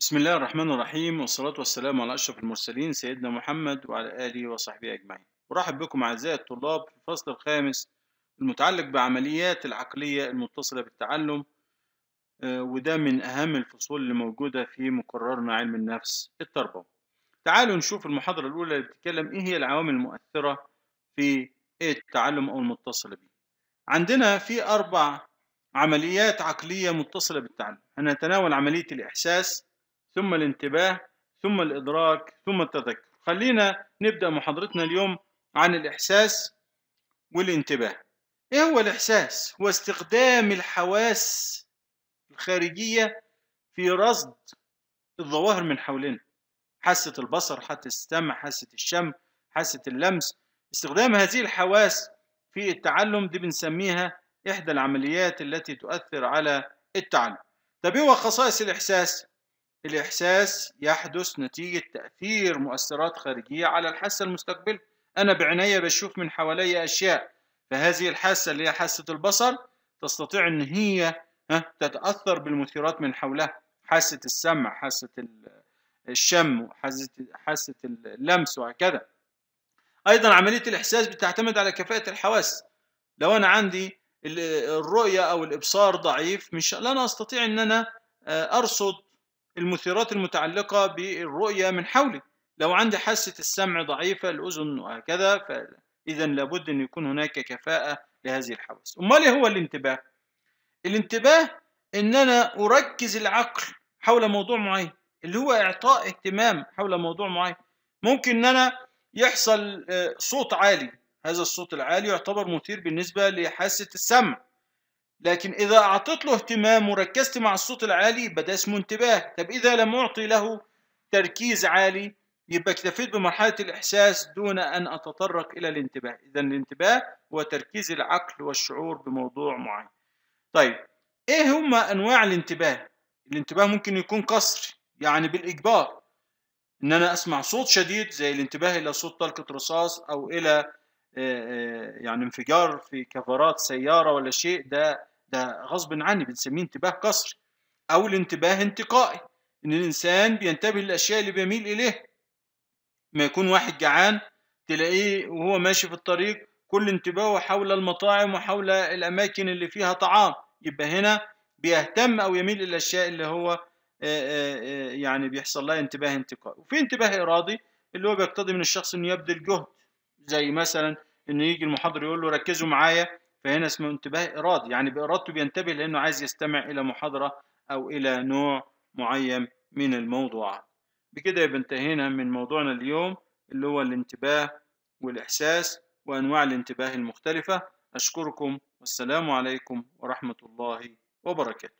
بسم الله الرحمن الرحيم والصلاة والسلام على أشرف المرسلين سيدنا محمد وعلى آله وصحبه أجمعين أرحب بكم أعزائي الطلاب في الفصل الخامس المتعلق بعمليات العقلية المتصلة بالتعلم آه، وده من أهم الفصول اللي موجودة في مقررنا علم النفس التربوي تعالوا نشوف المحاضرة الأولى اللي بتتكلم إيه هي العوامل المؤثرة في إيه التعلم أو المتصلة به عندنا في أربع عمليات عقلية متصلة بالتعلم هنتناول عملية الإحساس ثم الانتباه ثم الإدراك ثم التذكر خلينا نبدأ محاضرتنا اليوم عن الإحساس والانتباه إيه هو الإحساس؟ هو استخدام الحواس الخارجية في رصد الظواهر من حولنا حاسة البصر حاسة السمع حاسة الشم حاسة اللمس استخدام هذه الحواس في التعلم دي بنسميها إحدى العمليات التي تؤثر على التعلم طب إيه هو خصائص الإحساس؟ الإحساس يحدث نتيجة تأثير مؤثرات خارجية على الحاسة المستقبل أنا بعناية بشوف من حواليا أشياء فهذه الحاسة اللي هي حاسة البصر تستطيع إن هي تتأثر بالمثيرات من حولها حاسة السمع حاسة الشم حاسة اللمس وهكذا أيضا عملية الإحساس بتعتمد على كفاءة الحواس لو أنا عندي الرؤية أو الإبصار ضعيف مش لا أنا أستطيع إن أنا آه، أرصد المثيرات المتعلقة بالرؤية من حولي لو عندي حاسة السمع ضعيفة الأذن وهكذا فإذا لابد أن يكون هناك كفاءة لهذه الحواس أمال هو الانتباه الانتباه أن أنا أركز العقل حول موضوع معين اللي هو إعطاء اهتمام حول موضوع معين ممكن أن أنا يحصل آه، صوت عالي هذا الصوت العالي يعتبر مثير بالنسبة لحاسة السمع لكن إذا أعطيت له اهتمام وركزت مع الصوت العالي بدأ اسمه انتباه طب إذا لم أعطي له تركيز عالي يبقى اكتفيت بمرحلة الإحساس دون أن أتطرق إلى الانتباه إذا الانتباه هو تركيز العقل والشعور بموضوع معين طيب إيه هما أنواع الانتباه الانتباه ممكن يكون قصري يعني بالإجبار إن أنا أسمع صوت شديد زي الانتباه إلى صوت طلقة رصاص أو إلى آه، آه، يعني انفجار في كفرات سيارة ولا شيء ده ده غصب عني بنسميه انتباه قصري أو الانتباه انتقائي إن الإنسان بينتبه للأشياء اللي بيميل إليها ما يكون واحد جعان تلاقيه وهو ماشي في الطريق كل انتباهه حول المطاعم وحول الأماكن اللي فيها طعام يبقى هنا بيهتم أو يميل إلى الأشياء اللي هو يعني بيحصل لها انتباه انتقائي وفي انتباه إرادي اللي هو بيقتضي من الشخص إنه يبذل جهد زي مثلا إنه يجي المحاضر يقول له ركزوا معايا فهنا اسمه انتباه إرادي يعني بإرادته بينتبه لأنه عايز يستمع إلى محاضرة أو إلى نوع معين من الموضوعات بكده يبقى انتهينا من موضوعنا اليوم اللي هو الانتباه والإحساس وأنواع الانتباه المختلفة أشكركم والسلام عليكم ورحمة الله وبركاته